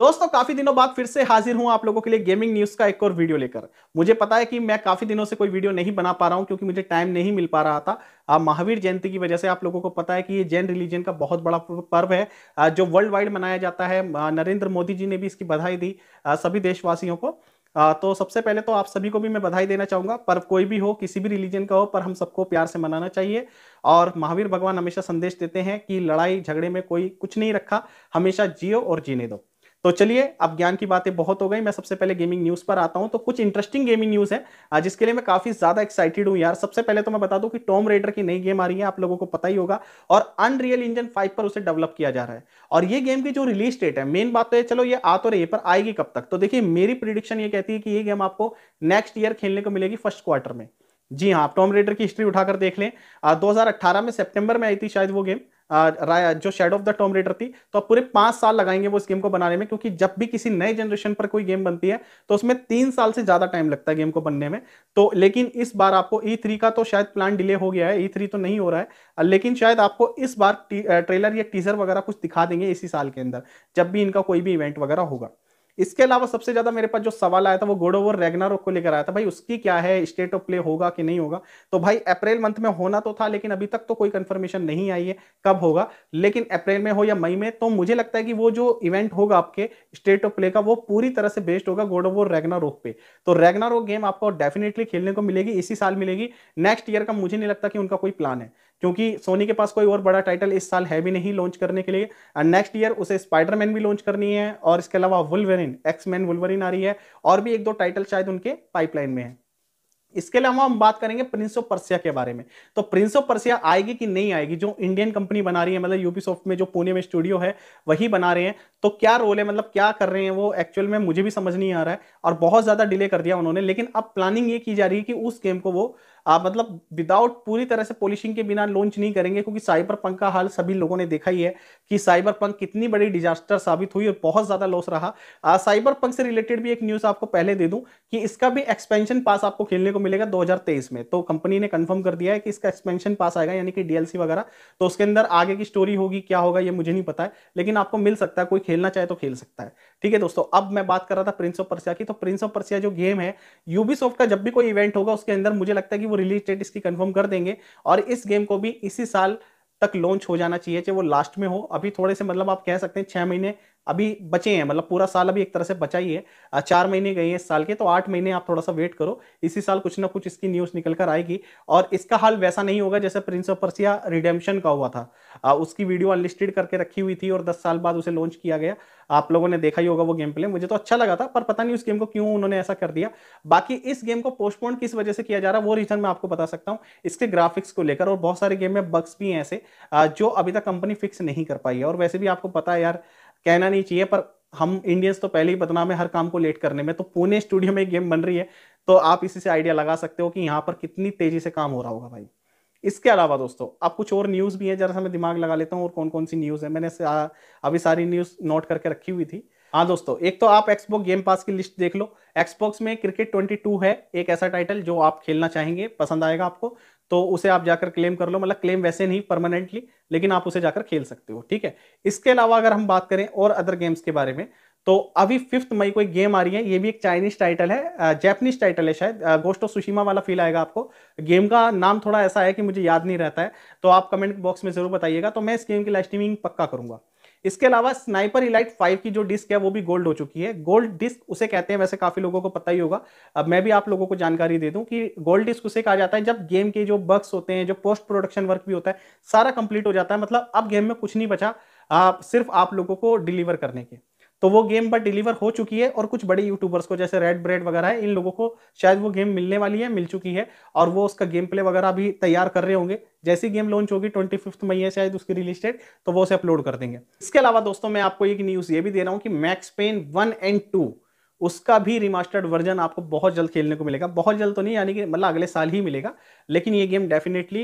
दोस्तों काफी दिनों बाद फिर से हाजिर हूं आप लोगों के लिए गेमिंग न्यूज का एक और वीडियो लेकर मुझे पता है कि मैं काफी दिनों से कोई वीडियो नहीं बना पा रहा हूं क्योंकि मुझे टाइम नहीं मिल पा रहा था महावीर जयंती की वजह से आप लोगों को पता है कि ये जैन रिलीजन का बहुत बड़ा पर्व है जो वर्ल्ड वाइड मनाया जाता है नरेंद्र मोदी जी ने भी इसकी बधाई दी सभी देशवासियों को तो सबसे पहले तो आप सभी को भी मैं बधाई देना चाहूंगा पर्व कोई भी हो किसी भी रिलीजन का हो पर हम सबको प्यार से मनाना चाहिए और महावीर भगवान हमेशा संदेश देते हैं कि लड़ाई झगड़े में कोई कुछ नहीं रखा हमेशा जियो और जीने दो तो चलिए अब ज्ञान की बातें बहुत हो गई मैं सबसे पहले गेमिंग न्यूज पर आता हूं तो कुछ इंटरेस्टिंग गेमिंग न्यूज है जिसके लिए मैं काफी ज्यादा एक्साइटेड हूं यार सबसे पहले तो मैं बता दूं कि टॉम रेडर की नई गेम आ रही है आप लोगों को पता ही होगा और अनरियल इंजन फाइव पर उसे डेवलप किया जा रहा है और ये गेम की जो रिलीज डेट है मेन बात तो है चलो ये आ तो रही है पर आएगी कब तक तो देखिए मेरी प्रिडिक्शन ये कहती है कि ये गेम आपको नेक्स्ट ईयर खेलने को मिलेगी फर्स्ट क्वार्टर में जी हाँ आप टॉम रेडर की हिस्ट्री उठाकर देख लें दो हजार में सितंबर में आई थी शायद वो गेम जो shade of the Tomb Raider थी तो आप पूरे पांच साल लगाएंगे वो इस गेम को बनाने में क्योंकि जब भी किसी नए जनरेशन पर कोई गेम बनती है तो उसमें तीन साल से ज्यादा टाइम लगता है गेम को बनने में तो लेकिन इस बार आपको ई e थ्री का तो शायद प्लान डिले हो गया है ई e थ्री तो नहीं हो रहा है लेकिन शायद आपको इस बार ट्रेलर या टीजर वगैरह कुछ दिखा देंगे इसी साल के अंदर जब भी इनका कोई भी इवेंट वगैरह होगा इसके अलावा सबसे ज्यादा मेरे पास जो सवाल आया था वो गोड ओवर रेगनारोक को लेकर आया था भाई उसकी क्या है स्टेट ऑफ प्ले होगा कि नहीं होगा तो भाई अप्रैल मंथ में होना तो था लेकिन अभी तक तो कोई कंफर्मेशन नहीं आई है कब होगा लेकिन अप्रैल में हो या मई में तो मुझे लगता है कि वो जो इवेंट होगा आपके स्टेट ऑफ प्ले का वो पूरी तरह से बेस्ड होगा गोड ओवर रेगनारोक पे तो रेगनारोक गेम आपको डेफिनेटली खेलने को मिलेगी इसी साल मिलेगी नेक्स्ट ईयर का मुझे नहीं लगता कि उनका कोई प्लान है क्योंकि सोनी के पास कोई और बड़ा टाइटल इस साल है भी नहीं लॉन्च करने के लिए एंड नेक्स्ट ईयर उसे स्पाइडरमैन भी लॉन्च करनी है और इसके अलावा वुलवेरिन एक्समैन वुलवेरिन आ रही है और भी एक दो टाइटल शायद उनके पाइपलाइन में है इसके अलावा हम बात करेंगे प्रिंस ऑफ पर्सिया के बारे में तो प्रिंस ऑफ पर्सिया आएगी कि नहीं आएगी जो इंडियन कंपनी बना रही है मतलब यूपी सॉफ्ट में जो पुणे में स्टूडियो है वही बना रहे हैं तो क्या रोल है मतलब क्या कर रहे हैं वो एक्चुअल में मुझे भी समझ नहीं आ रहा है और बहुत ज़्यादा डिले कर दिया उन्होंने लेकिन अब प्लानिंग ये की जा रही है कि उस गेम को वो आ, मतलब विदाउट पूरी तरह से पॉलिशिंग के बिना लॉन्च नहीं करेंगे क्योंकि साइबर पंक का हाल सभी लोगों ने देखा ही है कि साइबर पंक कितनी बड़ी डिजास्टर साबित हुई और बहुत ज़्यादा लॉस रहा आ, साइबर पंक से रिलेटेड भी एक न्यूज़ आपको पहले दे दूं कि इसका भी एक्सपेंशन पास आपको खेलने को मिलेगा 2023 में तो कंपनी ने कंफर्म कर दिया है कि इसका एक्सपेंशन पास आएगा यानी कि डीएलसी वगैरह तो उसके अंदर आगे की स्टोरी होगी क्या होगा ये मुझे नहीं पता है लेकिन आपको मिल सकता है कोई खेलना चाहे तो खेल सकता है ठीक है दोस्तों अब मैं बात कर रहा था प्रिंस ऑफ परसिया की तो प्रिंस ऑफ परसिया जो गेम है यूबी का जब भी कोई इवेंट होगा उसके अंदर मुझे लगता है कि वो रिलीज डेट इसकी कन्फर्म कर देंगे और इस गेम को भी इसी साल तक लॉन्च हो जाना चाहिए चाहे वो लास्ट में हो अभी थोड़े से मतलब आप कह सकते हैं छह महीने अभी बचे हैं मतलब पूरा साल अभी एक तरह से बचा ही है चार महीने गए हैं इस साल के तो आठ महीने आप थोड़ा सा वेट करो इसी साल कुछ ना कुछ इसकी न्यूज़ निकल कर आएगी और इसका हाल वैसा नहीं होगा जैसे प्रिंस ऑफ पर्सिया रिडेम्पशन का हुआ था आ, उसकी वीडियो अनलिस्टेड करके रखी हुई थी और दस साल बाद उसे लॉन्च किया गया आप लोगों ने देखा ही होगा वो गेम प्ले मुझे तो अच्छा लगा था पर पता नहीं उस गेम को क्यों उन्होंने ऐसा कर दिया बाकी इस गेम को पोस्टपोन किस वजह से किया जा रहा है वो रीजन मैं आपको बता सकता हूँ इसके ग्राफिक्स को लेकर और बहुत सारे गेम में बग्स भी हैं ऐसे जो अभी तक कंपनी फिक्स नहीं कर पाई है और वैसे भी आपको पता है यार कहना नहीं चाहिए पर हम इंडियंस तो पहले ही बदनाम है हर काम को लेट करने में तो पुणे स्टूडियो में गेम बन रही है तो आप इसी से आइडिया लगा सकते हो कि यहाँ पर कितनी तेजी से काम हो रहा होगा भाई इसके अलावा दोस्तों अब कुछ और न्यूज़ भी है जरा सा मैं दिमाग लगा लेता हूँ और कौन कौन सी न्यूज़ है मैंने अभी सारी न्यूज़ नोट करके रखी हुई थी हाँ दोस्तों एक तो आप एक्सबॉक्स गेम पास की लिस्ट देख लो एक्सबॉक्स में क्रिकेट 22 है एक ऐसा टाइटल जो आप खेलना चाहेंगे पसंद आएगा आपको तो उसे आप जाकर क्लेम कर लो मतलब क्लेम वैसे नहीं परमानेंटली लेकिन आप उसे जाकर खेल सकते हो ठीक है इसके अलावा अगर हम बात करें और अदर गेम्स के बारे में तो अभी फिफ्थ मई को एक गेम आ रही है ये भी एक चाइनीज टाइटल है जैपनीज टाइटल है शायद गोस्ट ऑफ सुशीमा वाला फील आएगा आपको गेम का नाम थोड़ा ऐसा है कि मुझे याद नहीं रहता है तो आप कमेंट बॉक्स में जरूर बताइएगा तो मैं इस गेम की लाइव स्ट्रीमिंग पक्का करूंगा इसके अलावा स्नाइपर इलाइट फाइव की जो डिस्क है वो भी गोल्ड हो चुकी है गोल्ड डिस्क उसे कहते हैं वैसे काफी लोगों को पता ही होगा अब मैं भी आप लोगों को जानकारी दे दूं कि गोल्ड डिस्क उसे कहा जाता है जब गेम के जो बग्स होते हैं जो पोस्ट प्रोडक्शन वर्क भी होता है सारा कंप्लीट हो जाता है मतलब अब गेम में कुछ नहीं बचा आप, सिर्फ आप लोगों को डिलीवर करने के तो वो गेम पर डिलीवर हो चुकी है और कुछ बड़े यूट्यूबर्स को जैसे रेड ब्रेड वगैरह है इन लोगों को शायद वो गेम मिलने वाली है मिल चुकी है और वो उसका गेम प्ले वगैरह भी तैयार कर रहे होंगे जैसी गेम लॉन्च होगी ट्वेंटी फिफ्थ मई है शायद उसकी रिलीज डेट तो वो उसे अपलोड कर देंगे इसके अलावा दोस्तों मैं आपको एक न्यूज़ ये भी दे रहा हूँ कि मैक्सपेन वन एंड टू उसका भी रिमास्टर्ड वर्जन आपको बहुत जल्द खेलने को मिलेगा बहुत जल्द तो नहीं यानी कि मतलब अगले साल ही मिलेगा लेकिन ये गेम डेफिनेटली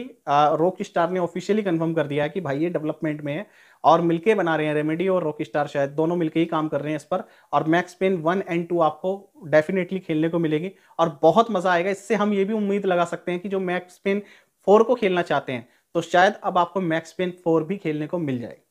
रॉक स्टार ने ऑफिशियली कंफर्म कर दिया है कि भाई ये डेवलपमेंट में है और मिलके बना रहे हैं रेमेडी और रॉक स्टार शायद दोनों मिलके ही काम कर रहे हैं इस पर और Max Payne one and two आपको डेफिनेटली खेलने को मिलेगी और बहुत मजा आएगा इससे हम ये भी उम्मीद लगा सकते हैं कि जो मैक्स पेन फोर को खेलना चाहते हैं तो शायद अब आपको मैक्स पेन फोर भी खेलने को मिल जाएगा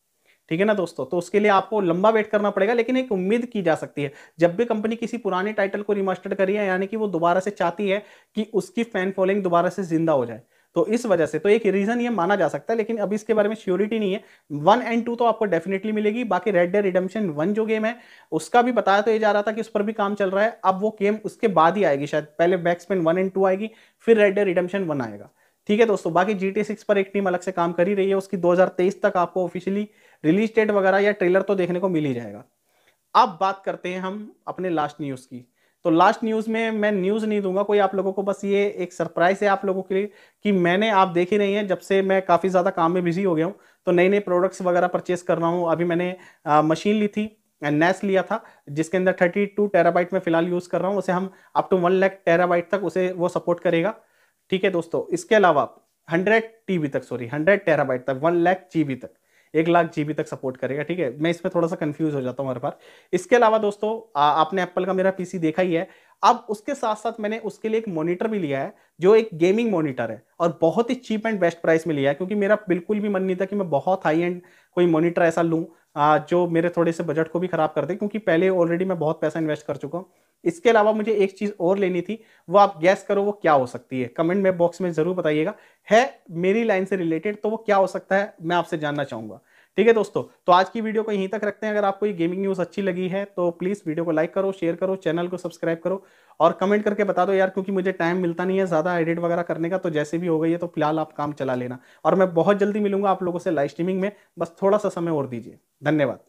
ठीक है ना दोस्तों तो उसके लिए आपको लंबा वेट करना पड़ेगा लेकिन एक उम्मीद की जा सकती है जब भी कंपनी किसी पुराने टाइटल को रिमास्टर्ड करी है यानी कि वो दोबारा से चाहती है कि उसकी फैन फॉलोइंग दोबारा से जिंदा हो जाए तो इस वजह से तो एक रीजन ये माना जा सकता है लेकिन अभी इसके बारे में श्योरिटी नहीं है वन एंड टू तो आपको डेफिनेटली मिलेगी बाकी रेड डे रिडम्शन वन जो गेम है उसका भी बताया तो ये जा रहा था कि उस पर भी काम चल रहा है अब वो गेम उसके बाद ही आएगी शायद पहले बैक्सपेन वन एंड टू आएगी फिर रेड डे रिडम्शन वन आएगा ठीक है दोस्तों बाकी जी टी सिक्स पर एक टीम अलग से काम कर ही रही है उसकी तेईस तक आपको ऑफिशियली रिलीज डेट वगैरह या ट्रेलर तो देखने को मिल ही जाएगा अब बात करते हैं हम अपने लास्ट न्यूज़ की तो लास्ट न्यूज़ में मैं न्यूज़ नहीं दूंगा कोई आप लोगों को बस ये एक सरप्राइज़ है आप लोगों के लिए कि मैंने आप देख ही नहीं है जब से मैं काफ़ी ज़्यादा काम में बिजी हो गया हूँ तो नए नए प्रोडक्ट्स वगैरह परचेस कर रहा हूँ अभी मैंने आ, मशीन ली थी नेस लिया था जिसके अंदर थर्टी टू टेराबाइट में फिलहाल यूज़ कर रहा हूँ उसे हम up to one lakh terabyte तक उसे वो सपोर्ट करेगा ठीक है दोस्तों इसके अलावा हंड्रेड टी तक सॉरी हंड्रेड टेराबाइट तक वन लैख जी तक एक लाख जीबी तक सपोर्ट करेगा ठीक है मैं इसमें थोड़ा सा कंफ्यूज हो जाता हूँ हर बार इसके अलावा दोस्तों आ, आपने एप्पल का मेरा पीसी देखा ही है अब उसके साथ साथ मैंने उसके लिए एक मॉनिटर भी लिया है जो एक गेमिंग मॉनिटर है और बहुत ही चीप एंड बेस्ट प्राइस में लिया है क्योंकि मेरा बिल्कुल भी मन नहीं था कि मैं बहुत हाई एंड कोई मोनिटर ऐसा लूँ जो मेरे थोड़े से बजट को भी खराब कर दे क्योंकि पहले ऑलरेडी मैं बहुत पैसा इन्वेस्ट कर चुका हूँ इसके अलावा मुझे एक चीज और लेनी थी वो आप गैस करो वो क्या हो सकती है कमेंट में बॉक्स में जरूर बताइएगा है मेरी लाइन से रिलेटेड तो वो क्या हो सकता है मैं आपसे जानना चाहूंगा ठीक है दोस्तों तो आज की वीडियो को यहीं तक रखते हैं अगर आपको ये गेमिंग न्यूज़ अच्छी लगी है तो प्लीज़ वीडियो को लाइक करो शेयर करो चैनल को सब्सक्राइब करो और कमेंट करके बता दो यार क्योंकि मुझे टाइम मिलता नहीं है ज़्यादा एडिट वगैरह करने का तो जैसे भी हो गई है तो फिलहाल आप काम चला लेना और मैं बहुत जल्दी मिलूंगा आप लोगों से लाइव स्ट्रीमिंग में बस थोड़ा सा समय और दीजिए धन्यवाद